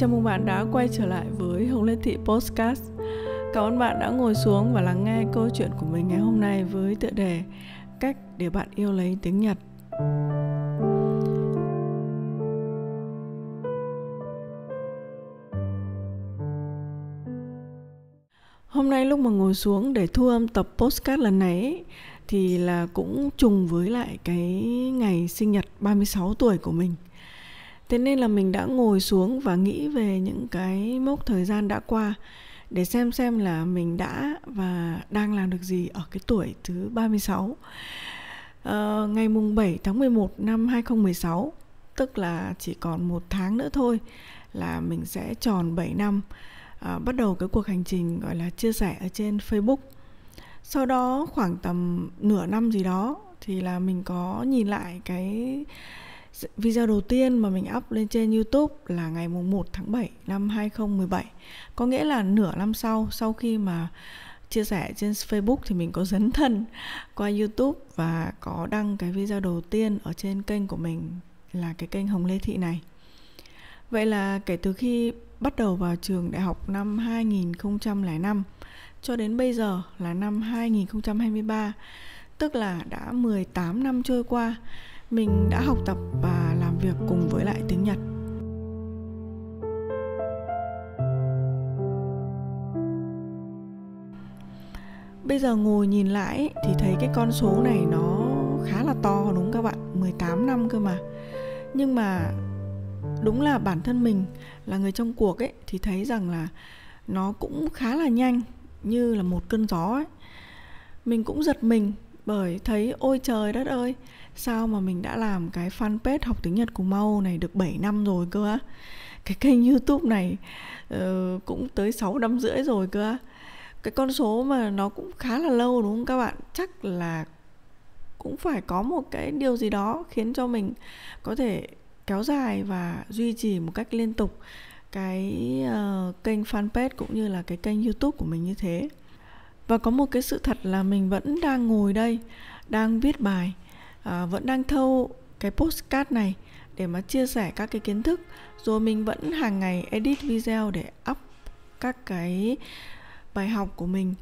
Chào mừng bạn đã quay trở lại với Hồng Lê Thị Podcast Cảm ơn bạn đã ngồi xuống và lắng nghe câu chuyện của mình ngày hôm nay với tựa đề Cách để bạn yêu lấy tiếng Nhật Hôm nay lúc mà ngồi xuống để thu âm tập podcast lần này thì là cũng trùng với lại cái ngày sinh nhật 36 tuổi của mình thế nên là mình đã ngồi xuống và nghĩ về những cái mốc thời gian đã qua để xem xem là mình đã và đang làm được gì ở cái tuổi thứ 36. Ờ, ngày mùng 7 tháng 11 năm 2016, tức là chỉ còn một tháng nữa thôi là mình sẽ tròn 7 năm à, bắt đầu cái cuộc hành trình gọi là chia sẻ ở trên Facebook. Sau đó khoảng tầm nửa năm gì đó thì là mình có nhìn lại cái Video đầu tiên mà mình up lên trên YouTube là ngày mùng 1 tháng 7 năm 2017. Có nghĩa là nửa năm sau sau khi mà chia sẻ trên Facebook thì mình có dấn thân qua YouTube và có đăng cái video đầu tiên ở trên kênh của mình là cái kênh Hồng Lê Thị này. Vậy là kể từ khi bắt đầu vào trường đại học năm 2005 cho đến bây giờ là năm 2023, tức là đã 18 năm trôi qua mình đã học tập và làm việc cùng với lại tiếng Nhật. Bây giờ ngồi nhìn lại thì thấy cái con số này nó khá là to đúng các bạn, 18 năm cơ mà. Nhưng mà đúng là bản thân mình là người trong cuộc ấy thì thấy rằng là nó cũng khá là nhanh như là một cơn gió ấy. Mình cũng giật mình bởi thấy ôi trời đất ơi sao mà mình đã làm cái fanpage học tiếng Nhật của Mau này được 7 năm rồi cơ á cái kênh YouTube này uh, cũng tới 6 năm rưỡi rồi cơ á cái con số mà nó cũng khá là lâu đúng không các bạn chắc là cũng phải có một cái điều gì đó khiến cho mình có thể kéo dài và duy trì một cách liên tục cái uh, kênh fanpage cũng như là cái kênh youtube của mình như thế và có một cái sự thật là mình vẫn đang ngồi đây đang viết bài à, vẫn đang thâu cái postcard này để mà chia sẻ các cái kiến thức rồi mình vẫn hàng ngày edit video để up các cái bài học của mình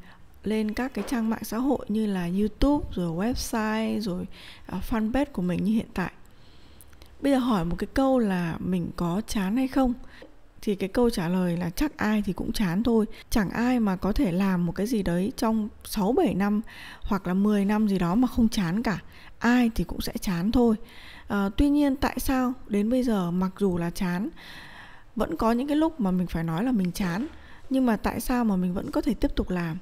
lên các cái trang mạng xã hội như là YouTube rồi website rồi à, fanpage của mình như hiện tại. Bây giờ hỏi một cái câu là mình có chán hay không? thì cái câu trả lời là chắc ai thì cũng chán thôi chẳng ai mà có thể làm một cái gì đấy trong 6 7 năm hoặc là 10 năm gì đó mà không chán cả ai thì cũng sẽ chán thôi à, tuy nhiên tại sao đến bây giờ mặc dù là chán vẫn có những cái lúc mà mình phải nói là mình chán nhưng mà tại sao mà mình vẫn có thể tiếp tục làm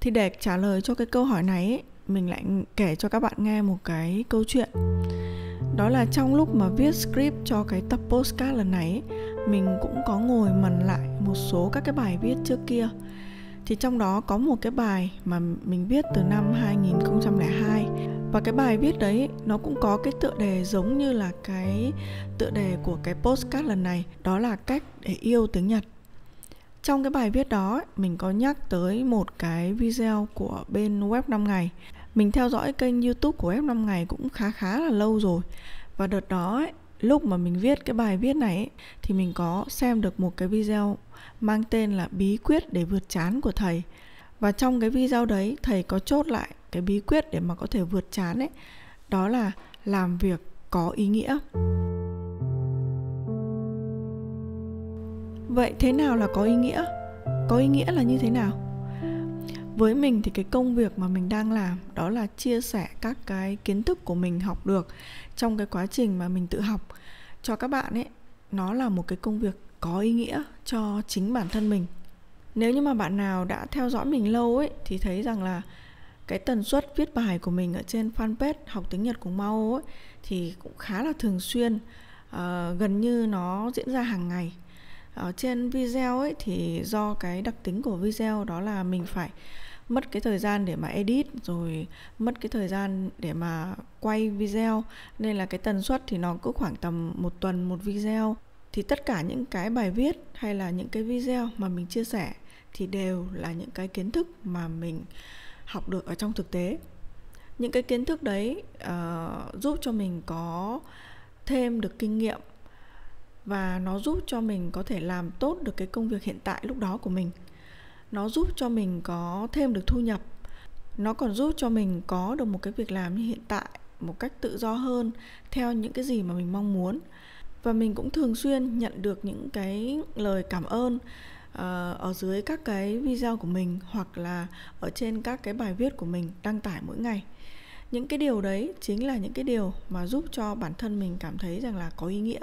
thì để trả lời cho cái câu hỏi này ấy, mình lại kể cho các bạn nghe một cái câu chuyện đó là trong lúc mà viết script cho cái tập postcard lần này mình cũng có ngồi mần lại một số các cái bài viết trước kia thì trong đó có một cái bài mà mình viết từ năm 2002 và cái bài viết đấy nó cũng có cái tựa đề giống như là cái tựa đề của cái postcard lần này đó là cách để yêu tiếng Nhật trong cái bài viết đó mình có nhắc tới một cái video của bên web 5 ngày mình theo dõi kênh youtube của F 5 ngày cũng khá khá là lâu rồi và đợt đó ấy, lúc mà mình viết cái bài viết này ấy, thì mình có xem được một cái video mang tên là bí quyết để vượt chán của thầy và trong cái video đấy thầy có chốt lại cái bí quyết để mà có thể vượt chán ấy đó là làm việc có ý nghĩa vậy thế nào là có ý nghĩa có ý nghĩa là như thế nào với mình thì cái công việc mà mình đang làm đó là chia sẻ các cái kiến thức của mình học được trong cái quá trình mà mình tự học cho các bạn ấy nó là một cái công việc có ý nghĩa cho chính bản thân mình nếu như mà bạn nào đã theo dõi mình lâu ấy thì thấy rằng là cái tần suất viết bài của mình ở trên fanpage học tiếng Nhật cùng mau ấy thì cũng khá là thường xuyên uh, gần như nó diễn ra hàng ngày ở ờ, trên video ấy thì do cái đặc tính của video đó là mình phải mất cái thời gian để mà edit rồi mất cái thời gian để mà quay video nên là cái tần suất thì nó cứ khoảng tầm một tuần một video thì tất cả những cái bài viết hay là những cái video mà mình chia sẻ thì đều là những cái kiến thức mà mình học được ở trong thực tế những cái kiến thức đấy uh, giúp cho mình có thêm được kinh nghiệm và nó giúp cho mình có thể làm tốt được cái công việc hiện tại lúc đó của mình nó giúp cho mình có thêm được thu nhập nó còn giúp cho mình có được một cái việc làm như hiện tại một cách tự do hơn theo những cái gì mà mình mong muốn và mình cũng thường xuyên nhận được những cái lời cảm ơn ờ, ở dưới các cái video của mình hoặc là ở trên các cái bài viết của mình đăng tải mỗi ngày những cái điều đấy chính là những cái điều mà giúp cho bản thân mình cảm thấy rằng là có ý nghĩa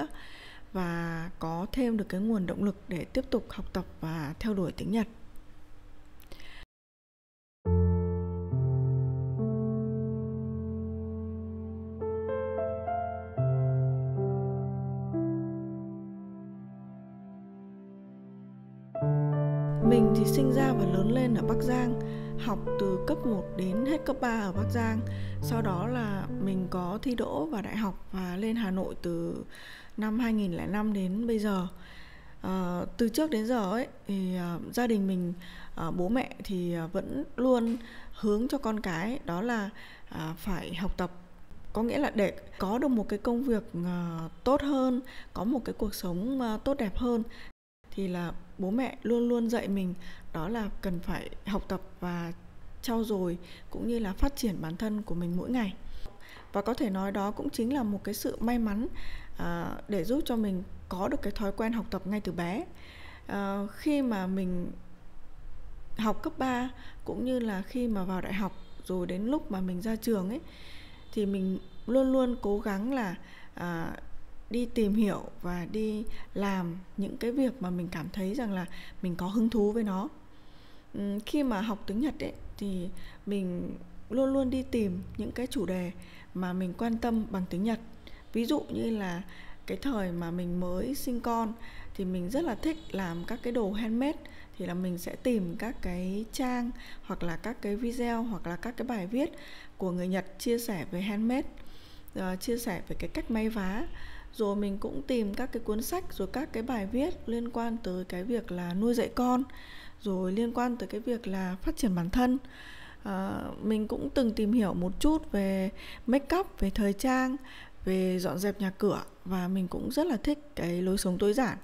và có thêm được cái nguồn động lực để tiếp tục học tập và theo đuổi tiếng Nhật. Mình thì sinh ra và lớn lên ở Bắc Giang, học từ cấp 1 đến hết cấp 3 ở Bắc Giang. Sau đó là mình có thi đỗ vào đại học và lên Hà Nội từ năm 2005 đến bây giờ. À, từ trước đến giờ ấy thì à, gia đình mình à, bố mẹ thì à, vẫn luôn hướng cho con cái đó là à, phải học tập có nghĩa là để có được một cái công việc à, tốt hơn có một cái cuộc sống à, tốt đẹp hơn thì là bố mẹ luôn luôn dạy mình đó là cần phải học tập và trau dồi cũng như là phát triển bản thân của mình mỗi ngày và có thể nói đó cũng chính là một cái sự may mắn à, để giúp cho mình có được cái thói quen học tập ngay từ bé à, khi mà mình học cấp 3 cũng như là khi mà vào đại học rồi đến lúc mà mình ra trường ấy thì mình luôn luôn cố gắng là à, đi tìm hiểu và đi làm những cái việc mà mình cảm thấy rằng là mình có hứng thú với nó khi mà học tiếng nhật ấy thì mình luôn luôn đi tìm những cái chủ đề mà mình quan tâm bằng tiếng nhật ví dụ như là cái thời mà mình mới sinh con thì mình rất là thích làm các cái đồ handmade thì là mình sẽ tìm các cái trang hoặc là các cái video hoặc là các cái bài viết của người Nhật chia sẻ về handmade ờ, chia sẻ về cái cách may vá rồi mình cũng tìm các cái cuốn sách rồi các cái bài viết liên quan tới cái việc là nuôi dạy con rồi liên quan tới cái việc là phát triển bản thân à, mình cũng từng tìm hiểu một chút về make up về thời trang về dọn dẹp nhà cửa và mình cũng rất là thích cái lối sống tối giản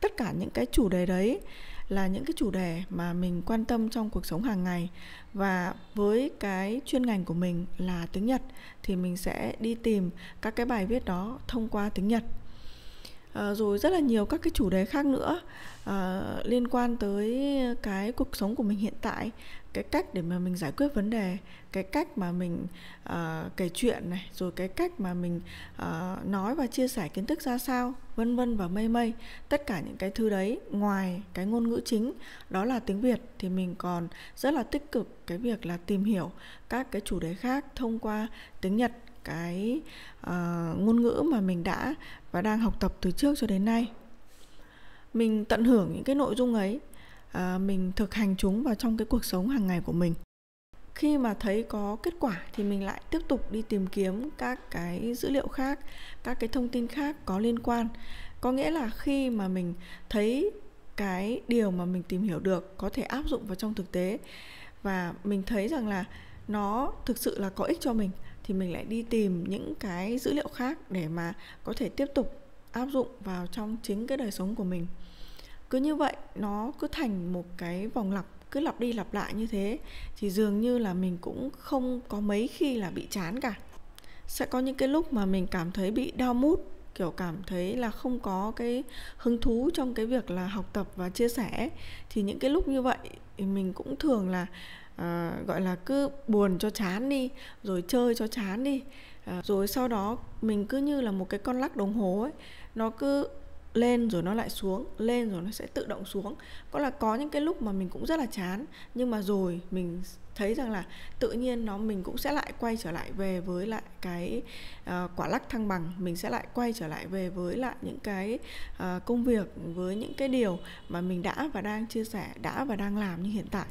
tất cả những cái chủ đề đấy là những cái chủ đề mà mình quan tâm trong cuộc sống hàng ngày và với cái chuyên ngành của mình là tiếng Nhật thì mình sẽ đi tìm các cái bài viết đó thông qua tiếng Nhật À, rồi rất là nhiều các cái chủ đề khác nữa à, liên quan tới cái cuộc sống của mình hiện tại cái cách để mà mình giải quyết vấn đề cái cách mà mình uh, kể chuyện này rồi cái cách mà mình uh, nói và chia sẻ kiến thức ra sao vân vân và mây mây tất cả những cái thứ đấy ngoài cái ngôn ngữ chính đó là tiếng việt thì mình còn rất là tích cực cái việc là tìm hiểu các cái chủ đề khác thông qua tiếng nhật cái uh, ngôn ngữ mà mình đã và đang học tập từ trước cho đến nay mình tận hưởng những cái nội dung ấy à, mình thực hành chúng vào trong cái cuộc sống hàng ngày của mình khi mà thấy có kết quả thì mình lại tiếp tục đi tìm kiếm các cái dữ liệu khác các cái thông tin khác có liên quan có nghĩa là khi mà mình thấy cái điều mà mình tìm hiểu được có thể áp dụng vào trong thực tế và mình thấy rằng là nó thực sự là có ích cho mình thì mình lại đi tìm những cái dữ liệu khác để mà có thể tiếp tục áp dụng vào trong chính cái đời sống của mình cứ như vậy nó cứ thành một cái vòng lặp cứ lặp đi lặp lại như thế thì dường như là mình cũng không có mấy khi là bị chán cả sẽ có những cái lúc mà mình cảm thấy bị đau mút kiểu cảm thấy là không có cái hứng thú trong cái việc là học tập và chia sẻ thì những cái lúc như vậy thì mình cũng thường là à, gọi là cứ buồn cho chán đi rồi chơi cho chán đi à, rồi sau đó mình cứ như là một cái con lắc đồng hồ ấy nó cứ lên rồi nó lại xuống lên rồi nó sẽ tự động xuống có là có những cái lúc mà mình cũng rất là chán nhưng mà rồi mình thấy rằng là tự nhiên nó mình cũng sẽ lại quay trở lại về với lại cái uh, quả lắc thăng bằng mình sẽ lại quay trở lại về với lại những cái uh, công việc với những cái điều mà mình đã và đang chia sẻ đã và đang làm như hiện tại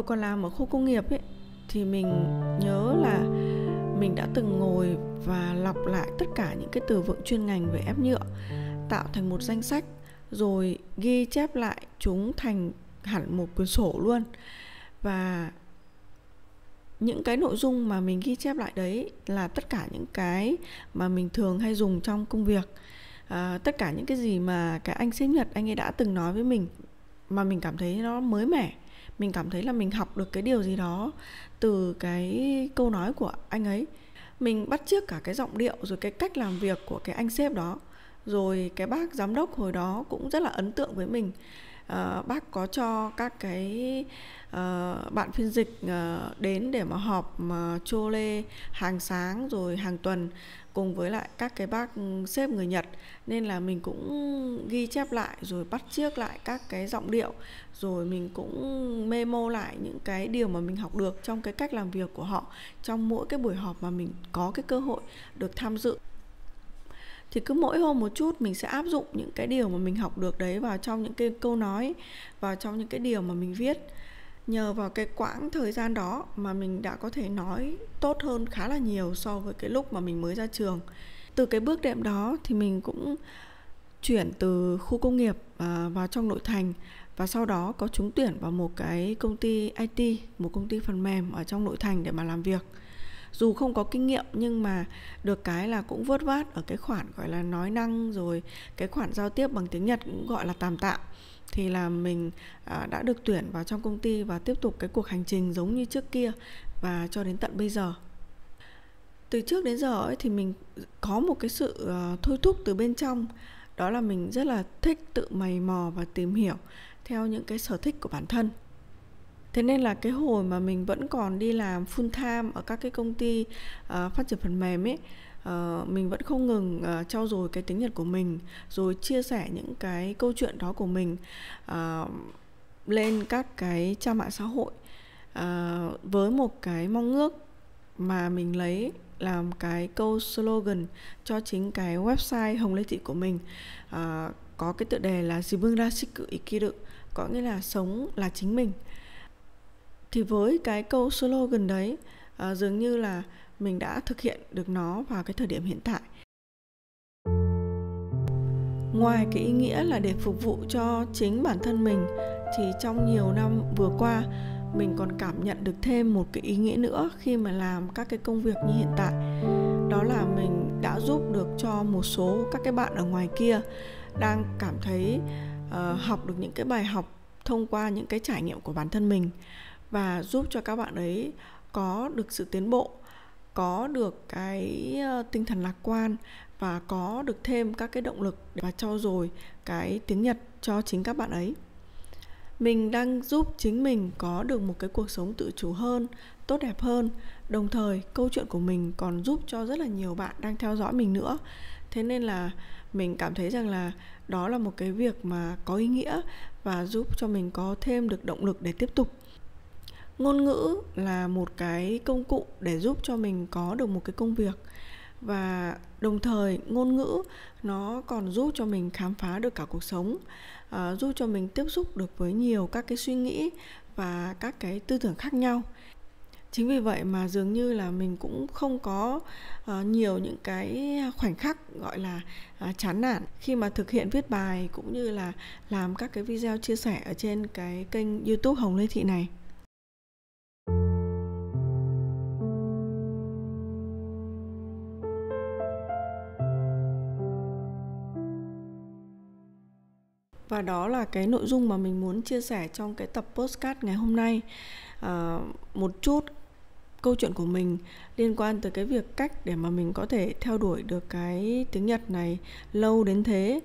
hồi còn làm ở khu công nghiệp ấy thì mình nhớ là mình đã từng ngồi và lọc lại tất cả những cái từ vựng chuyên ngành về ép nhựa tạo thành một danh sách rồi ghi chép lại chúng thành hẳn một cuốn sổ luôn và những cái nội dung mà mình ghi chép lại đấy là tất cả những cái mà mình thường hay dùng trong công việc à, tất cả những cái gì mà cái anh xếp nhật anh ấy đã từng nói với mình mà mình cảm thấy nó mới mẻ mình cảm thấy là mình học được cái điều gì đó từ cái câu nói của anh ấy mình bắt chước cả cái giọng điệu rồi cái cách làm việc của cái anh sếp đó rồi cái bác giám đốc hồi đó cũng rất là ấn tượng với mình Ờ, bác có cho các cái uh, bạn phiên dịch uh, đến để mà họp mà chô lê hàng sáng rồi hàng tuần cùng với lại các cái bác xếp người Nhật nên là mình cũng ghi chép lại rồi bắt chiếc lại các cái giọng điệu rồi mình cũng memo lại những cái điều mà mình học được trong cái cách làm việc của họ trong mỗi cái buổi họp mà mình có cái cơ hội được tham dự thì cứ mỗi hôm một chút mình sẽ áp dụng những cái điều mà mình học được đấy vào trong những cái câu nói vào trong những cái điều mà mình viết nhờ vào cái quãng thời gian đó mà mình đã có thể nói tốt hơn khá là nhiều so với cái lúc mà mình mới ra trường từ cái bước đệm đó thì mình cũng chuyển từ khu công nghiệp à, vào trong nội thành và sau đó có trúng tuyển vào một cái công ty IT, một công ty phần mềm ở trong nội thành để mà làm việc dù không có kinh nghiệm nhưng mà được cái là cũng vớt vát ở cái khoản gọi là nói năng rồi cái khoản giao tiếp bằng tiếng Nhật cũng gọi là tạm tạm thì là mình à, đã được tuyển vào trong công ty và tiếp tục cái cuộc hành trình giống như trước kia và cho đến tận bây giờ từ trước đến giờ ấy thì mình có một cái sự ờ, thôi thúc từ bên trong đó là mình rất là thích tự mày mò và tìm hiểu theo những cái sở thích của bản thân thế nên là cái hồi mà mình vẫn còn đi làm full time ở các cái công ty uh, phát triển phần mềm ấy Uh, mình vẫn không ngừng uh, trau dồi cái tiếng Nhật của mình rồi chia sẻ những cái câu chuyện đó của mình uh, lên các cái trang mạng xã hội uh, với một cái mong ước mà mình lấy làm cái câu slogan cho chính cái website Hồng Lê Thị của mình uh, có cái tựa đề là Jibun Rashiku Ikiru có nghĩa là sống là chính mình thì với cái câu slogan đấy à, dường như là mình đã thực hiện được nó vào cái thời điểm hiện tại ngoài cái ý nghĩa là để phục vụ cho chính bản thân mình thì trong nhiều năm vừa qua mình còn cảm nhận được thêm một cái ý nghĩa nữa khi mà làm các cái công việc như hiện tại đó là mình đã giúp được cho một số các cái bạn ở ngoài kia đang cảm thấy uh, học được những cái bài học thông qua những cái trải nghiệm của bản thân mình và giúp cho các bạn ấy có được sự tiến bộ có được cái ờ, tinh thần lạc quan và có được thêm các cái động lực và cho rồi cái tiếng Nhật cho chính các bạn ấy. Mình đang giúp chính mình có được một cái cuộc sống tự chủ hơn, tốt đẹp hơn. Đồng thời, câu chuyện của mình còn giúp cho rất là nhiều bạn đang theo dõi mình nữa. Thế nên là mình cảm thấy rằng là đó là một cái việc mà có ý nghĩa và giúp cho mình có thêm được động lực để tiếp tục ngôn ngữ là một cái công cụ để giúp cho mình có được một cái công việc và đồng thời ngôn ngữ nó còn giúp cho mình khám phá được cả cuộc sống à, giúp cho mình tiếp xúc được với nhiều các cái suy nghĩ và các cái tư tưởng khác nhau chính vì vậy mà dường như là mình cũng không có uh, nhiều những cái khoảnh khắc gọi là uh, chán nản khi mà thực hiện viết bài cũng như là làm các cái video chia sẻ ở trên cái kênh youtube hồng lê thị này và đó là cái nội dung mà mình muốn chia sẻ trong cái tập postcard ngày hôm nay à, một chút câu chuyện của mình liên quan tới cái việc cách để mà mình có thể theo đuổi được cái tiếng Nhật này lâu đến thế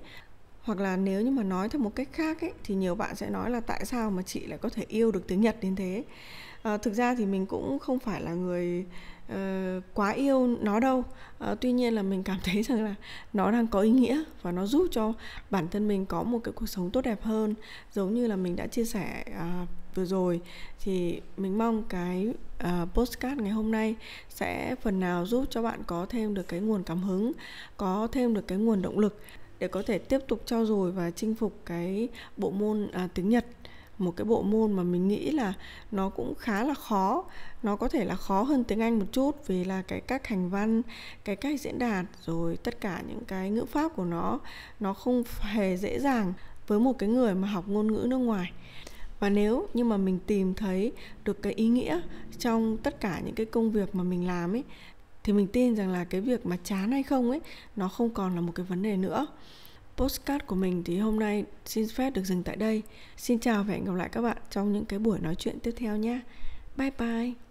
hoặc là nếu như mà nói theo một cách khác ấy thì nhiều bạn sẽ nói là tại sao mà chị lại có thể yêu được tiếng Nhật đến thế à, thực ra thì mình cũng không phải là người uh, quá yêu nó đâu à, tuy nhiên là mình cảm thấy rằng là nó đang có ý nghĩa và nó giúp cho bản thân mình có một cái cuộc sống tốt đẹp hơn giống như là mình đã chia sẻ uh, vừa rồi thì mình mong cái uh, postcard ngày hôm nay sẽ phần nào giúp cho bạn có thêm được cái nguồn cảm hứng có thêm được cái nguồn động lực để có thể tiếp tục trau dồi và chinh phục cái bộ môn à, tiếng Nhật một cái bộ môn mà mình nghĩ là nó cũng khá là khó nó có thể là khó hơn tiếng anh một chút vì là cái các hành văn cái cách diễn đạt rồi tất cả những cái ngữ pháp của nó nó không hề dễ dàng với một cái người mà học ngôn ngữ nước ngoài và nếu như mà mình tìm thấy được cái ý nghĩa trong tất cả những cái công việc mà mình làm ấy thì mình tin rằng là cái việc mà chán hay không ấy nó không còn là một cái vấn đề nữa postcard của mình thì hôm nay xin phép được dừng tại đây. Xin chào và hẹn gặp lại các bạn trong những cái buổi nói chuyện tiếp theo nhé. Bye bye!